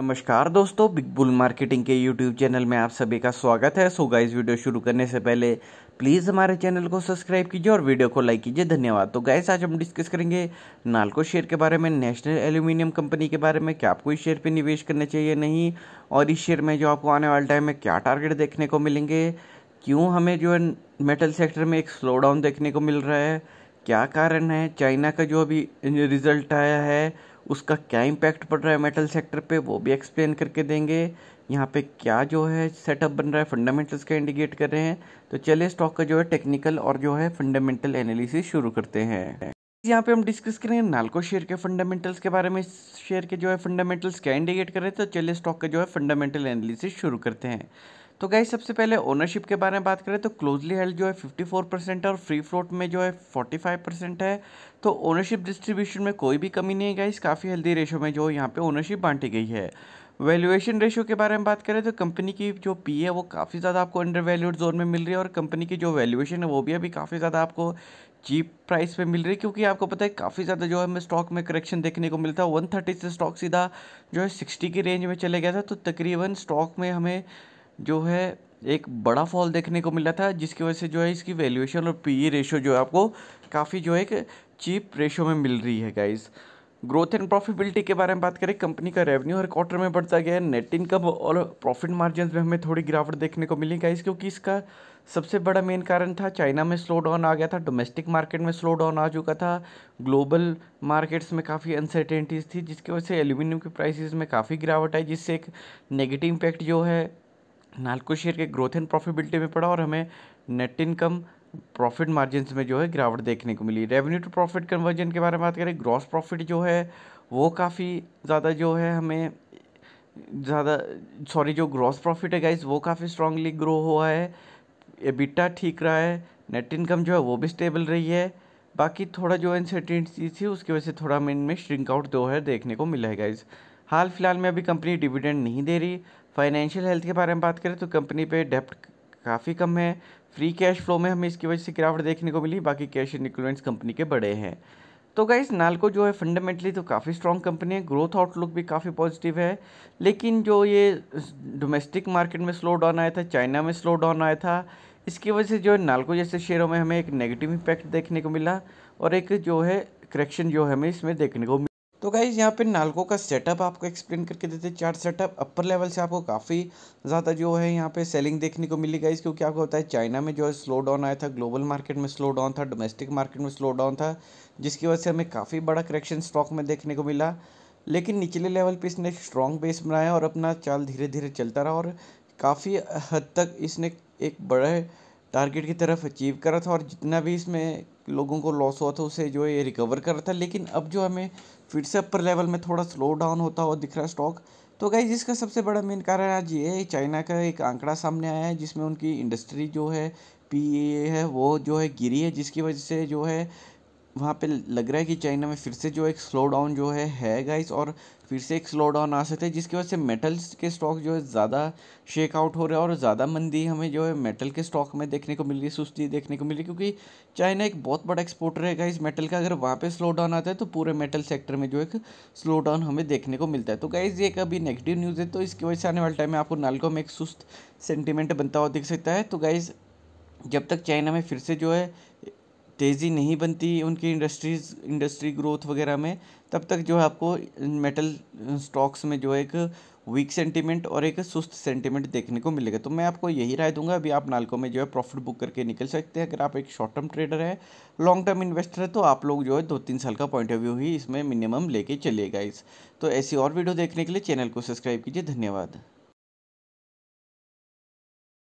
नमस्कार दोस्तों big bull marketing के यूट्यूब चैनल में आप सभी का स्वागत है सो गाइस वीडियो शुरू करने से पहले प्लीज़ हमारे चैनल को सब्सक्राइब कीजिए और वीडियो को लाइक कीजिए धन्यवाद तो गाइस आज हम डिस्कस करेंगे नालको शेयर के बारे में नेशनल एल्यूमिनियम कंपनी के बारे में क्या आपको इस शेयर पर निवेश करना चाहिए नहीं और इस शेयर में जो आपको आने वाले टाइम में क्या टारगेट देखने को मिलेंगे क्यों हमें जो है मेटल सेक्टर में एक स्लो डाउन देखने को मिल रहा है क्या कारण है चाइना का जो अभी रिजल्ट आया है उसका क्या इम्पैक्ट पड़ रहा है मेटल सेक्टर पे वो भी एक्सप्लेन करके देंगे यहाँ पे क्या जो है सेटअप बन रहा है फंडामेंटल्स का इंडिकेट कर रहे हैं तो चलिए स्टॉक का जो है टेक्निकल और जो है फंडामेंटल एनालिसिस शुरू करते हैं यहाँ पे हम डिस्कस करेंगे नालको शेयर के फंडामेंटल्स के बारे में शेयर के जो है फंडामेंटल्स क्या इंडिकेट कर रहे हैं तो चलिए स्टॉक का जो है फंडामेंटल एनालिसिस शुरू करते हैं तो गाइज सबसे पहले ओनरशिप के बारे में बात करें तो क्लोजली हेल्ड जो है 54 परसेंट है और फ्री फ्लोट में जो है 45 परसेंट है तो ओनरशिप डिस्ट्रीब्यूशन में कोई भी कमी नहीं है गाइज काफ़ी हेल्दी रेशो में जो यहाँ पे ओनरशिप बांटी गई है वैल्यूएशन रेशियो के बारे में बात करें तो कंपनी की जो पी है वो काफ़ी ज़्यादा आपको अंडर वैल्यूड जोन में मिल रही है और कंपनी की जो वैल्यूएशन है वो भी अभी काफ़ी ज़्यादा आपको चीप प्राइस पे मिल रही है क्योंकि आपको पता है काफ़ी ज़्यादा जो है हमें स्टॉक में करेक्शन देखने को मिलता है वन थर्टी से स्टॉक सीधा जो है सिक्सटी की रेंज में चले गया था तो तकरीबन स्टॉक में हमें जो है एक बड़ा फॉल देखने को मिला था जिसकी वजह से जो है इसकी वैल्यूएशन और पी ई रेशो जो है आपको काफ़ी जो है एक चीप रेशो में मिल रही है गाइज़ ग्रोथ एंड प्रॉफिटेबिलिटी के बारे में बात करें कंपनी का रेवेन्यू हर क्वार्टर में बढ़ता गया है नेट इनकम और प्रॉफिट मार्जिन में हमें थोड़ी गिरावट देखने को मिली गाइस क्योंकि इसका सबसे बड़ा मेन कारण था चाइना में स्लो डाउन आ गया था डोमेस्टिक मार्केट में स्लो डाउन आ चुका था ग्लोबल मार्केट्स में काफ़ी अनसर्टेनिटीज़ थी जिसकी वजह से एल्यूमिनियम की प्राइसेस में काफ़ी गिरावट आई जिससे एक नेगेटिव इम्पैक्ट जो है नालको शेयर के ग्रोथ एंड प्रॉफिटेबिलिटी में पड़ा और हमें नेट इनकम प्रॉफिट मार्जिन में जो है गिरावट देखने को मिली रेवेन्यू टू प्रॉफिट कन्वर्जन के बारे में बात करें ग्रॉस प्रॉफिट जो है वो काफ़ी ज़्यादा जो है हमें ज़्यादा सॉरी जो ग्रॉस प्रॉफिट है गाइज वो काफ़ी स्ट्रांगली ग्रो हुआ है एबिटा ठीक रहा है नेट इनकम जो है वो भी स्टेबल रही है बाकी थोड़ा जो अनसर्टेनिटी थी उसकी वजह से थोड़ा हमें इनमें श्रिंक आउट दो है देखने को मिला है गाइज हाल फिलहाल में अभी कंपनी डिविडेंड नहीं दे रही फाइनेंशियल हेल्थ के बारे में बात करें तो कंपनी पे डेप्ट काफ़ी कम है फ्री कैश फ्लो में हमें इसकी वजह से गिरावट देखने को मिली बाकी कैश एंड इक्विपमेंट्स कंपनी के बड़े हैं तो गाइस नालको जो है फंडामेंटली तो काफ़ी स्ट्रॉन्ग कंपनी है ग्रोथ आउटलुक भी काफ़ी पॉजिटिव है लेकिन जो ये डोमेस्टिक मार्केट में स्लो डाउन आया था चाइना में स्लो डाउन आया था इसकी वजह से जो है नालको जैसे शेयरों में हमें एक नेगेटिव इम्पैक्ट देखने को मिला और एक जो है करेक्शन जो हमें इसमें देखने को मिला तो गाइज़ यहाँ पे नालको का सेटअप आपको एक्सप्लेन करके देते चार सेटअप अपर लेवल से आपको काफ़ी ज़्यादा जो है यहाँ पे सेलिंग देखने को मिली गाइज़ क्योंकि आपको होता है चाइना में जो है स्लो डाउन आया था ग्लोबल मार्केट में स्लो डाउन था डोमेस्टिक मार्केट में स्लो डाउन था जिसकी वजह से हमें काफ़ी बड़ा करेक्शन स्टॉक में देखने को मिला लेकिन निचले लेवल पर इसने स्ट्रॉन्ग बेस बनाया और अपना चाल धीरे धीरे चलता रहा और काफ़ी हद तक इसने एक बड़े टारगेट की तरफ अचीव करा था और जितना भी इसमें लोगों को लॉस हुआ था उसे जो है ये रिकवर कर रहा था लेकिन अब जो हमें फिर से अपर लेवल में थोड़ा स्लो डाउन होता हुआ दिख रहा है स्टॉक तो गाइज इसका सबसे बड़ा मेन कारण आज ये है चाइना का एक आंकड़ा सामने आया है जिसमें उनकी इंडस्ट्री जो है पी है वो जो है गिरी है जिसकी वजह से जो है वहाँ पे लग रहा है कि चाइना में फिर से जो एक स्लो डाउन जो है है गाइस और फिर से एक स्लो डाउन आ सकता है जिसकी वजह से मेटल्स के स्टॉक जो है ज़्यादा शेक आउट हो रहे हैं और ज़्यादा मंदी हमें जो है मेटल के स्टॉक में देखने को मिल रही है सुस्ती देखने को मिल रही है क्योंकि चाइना एक बहुत बड़ा एक्सपोर्टर है गाइस मेटल का अगर वहाँ पर स्लो डाउन आता है तो पूरे मेटल सेक्टर में जो एक स्लो डाउन हमें देखने को मिलता है तो गाइज़ ये एक अभी नेगेटिव न्यूज़ है तो इसकी वजह से आने वाले टाइम में आपको नालकों में एक सुस्त सेंटिमेंट बनता हुआ दिख सकता है तो गाइज़ जब तक चाइना में फिर से जो है तेज़ी नहीं बनती उनकी इंडस्ट्रीज़ इंडस्ट्री ग्रोथ वगैरह में तब तक जो है आपको मेटल स्टॉक्स में जो है एक वीक सेंटीमेंट और एक सुस्त सेंटीमेंट देखने को मिलेगा तो मैं आपको यही राय दूंगा अभी आप नालको में जो है प्रॉफिट बुक करके निकल सकते हैं अगर आप एक शॉर्ट टर्म ट्रेडर है लॉन्ग टर्म इन्वेस्टर है तो आप लोग जो है दो तीन साल का पॉइंट ऑफ व्यू ही इसमें मिनिमम लेके चलिएगा इस तो ऐसी और वीडियो देखने के लिए चैनल को सब्सक्राइब कीजिए धन्यवाद